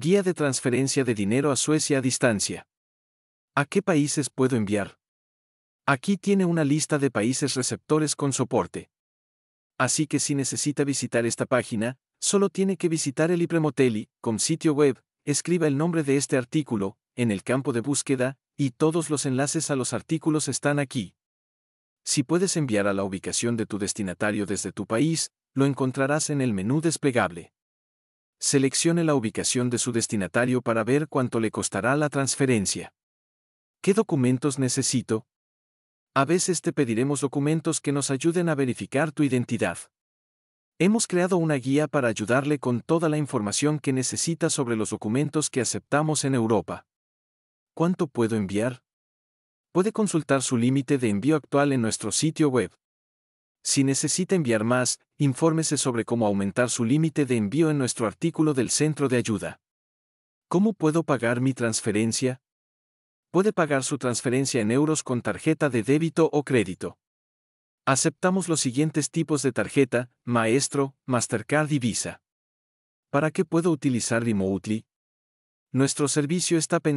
Guía de transferencia de dinero a Suecia a distancia. ¿A qué países puedo enviar? Aquí tiene una lista de países receptores con soporte. Así que si necesita visitar esta página, solo tiene que visitar el Ipremoteli, con sitio web, escriba el nombre de este artículo, en el campo de búsqueda, y todos los enlaces a los artículos están aquí. Si puedes enviar a la ubicación de tu destinatario desde tu país, lo encontrarás en el menú desplegable. Seleccione la ubicación de su destinatario para ver cuánto le costará la transferencia. ¿Qué documentos necesito? A veces te pediremos documentos que nos ayuden a verificar tu identidad. Hemos creado una guía para ayudarle con toda la información que necesita sobre los documentos que aceptamos en Europa. ¿Cuánto puedo enviar? Puede consultar su límite de envío actual en nuestro sitio web. Si necesita enviar más, infórmese sobre cómo aumentar su límite de envío en nuestro artículo del centro de ayuda. ¿Cómo puedo pagar mi transferencia? Puede pagar su transferencia en euros con tarjeta de débito o crédito. Aceptamos los siguientes tipos de tarjeta, Maestro, Mastercard y Visa. ¿Para qué puedo utilizar Remotely? Nuestro servicio está pensado